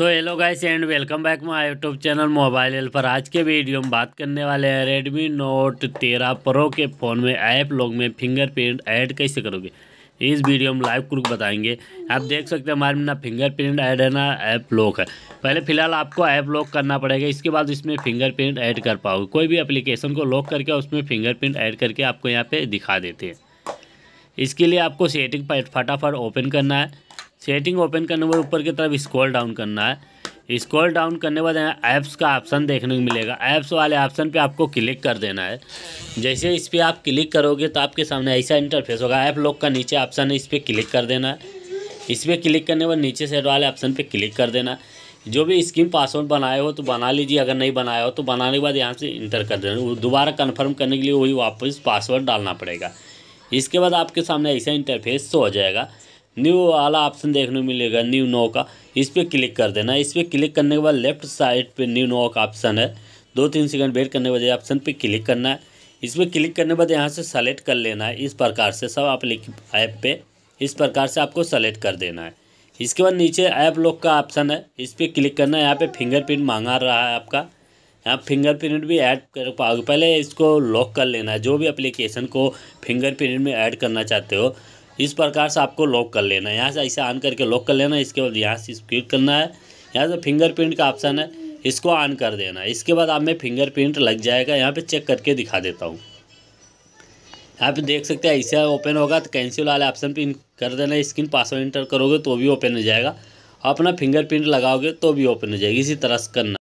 so hello guys and welcome back my YouTube channel mobile hell पर आज के video में बात करने वाले हैं रेडमी नोट तेरह प्रो के फ़ोन में ऐप लॉग में फिंगरप्रिंट ऐड कैसे करोगे इस वीडियो में लाइव क्रुक बताएंगे आप देख सकते हैं हमारे में ना फिंगरप्रिंट ऐड है ना ऐप लॉक है पहले फिलहाल आपको ऐप लॉक करना पड़ेगा इसके बाद इसमें फिंगरप्रिंट ऐड कर पाओगे कोई भी अप्लीकेशन को लॉक करके उसमें फिंगरप्रिंट ऐड करके आपको यहाँ पर दिखा देते हैं इसके लिए आपको सेटिंग फटाफट ओपन करना है सेटिंग ओपन करने के बाद ऊपर की तरफ स्क्रॉल डाउन करना है स्क्रॉल डाउन करने के बाद ऐप्स का ऑप्शन देखने को मिलेगा ऐप्स वाले ऑप्शन पे आपको क्लिक कर देना है जैसे इस पर आप क्लिक करोगे तो आपके सामने ऐसा इंटरफेस होगा ऐप लॉक का नीचे ऑप्शन है इस पर क्लिक कर देना है इस पर क्लिक करने के बाद नीचे सेट वाले ऑप्शन पर क्लिक कर देना जो भी स्कीम पासवर्ड बनाए हो तो बना लीजिए अगर नहीं बनाया हो तो बनाने के बाद यहाँ से इंटर कर देना दोबारा कन्फर्म करने के लिए वही वापस पासवर्ड डालना पड़ेगा इसके बाद आपके सामने ऐसा इंटरफेस हो जाएगा न्यू वाला ऑप्शन देखने को मिलेगा न्यू नो का इस पर क्लिक कर देना इस पर क्लिक करने के बाद लेफ्ट साइड पे न्यू नो का ऑप्शन है दो तीन सेकंड वेट करने के बाद ऑप्शन पे क्लिक करना है इस पर क्लिक करने के बाद यहाँ से सेलेक्ट कर लेना है इस प्रकार से सब आप ऐप पे इस प्रकार से आपको सेलेक्ट कर देना है इसके बाद नीचे ऐप लॉक का ऑप्शन है इस पर क्लिक करना है यहाँ पे फिंगरप्रिंट मांगा रहा है आपका यहाँ फिंगरप्रिंट भी ऐड कर पाओगे पहले इसको लॉक कर लेना है जो भी एप्लीकेशन को फिंगरप्रिंट में ऐड करना चाहते हो इस प्रकार से आपको लॉक कर लेना है यहाँ से ऐसे ऑन करके लॉक कर लेना है इसके बाद यहाँ से क्लिक करना है यहाँ से फिंगरप्रिंट का ऑप्शन है इसको ऑन कर देना है इसके बाद आप में फिंगरप्रिंट लग जाएगा यहाँ पे चेक करके दिखा देता हूँ यहाँ पे देख सकते हैं ऐसे ओपन होगा तो कैंसिल वाले ऑप्शन पर कर देना स्क्रीन पासवर्ड इंटर करोगे तो भी ओपन हो जाएगा अपना फिंगरप्रिंट लगाओगे तो भी ओपन हो जाएगी इसी तरह से करना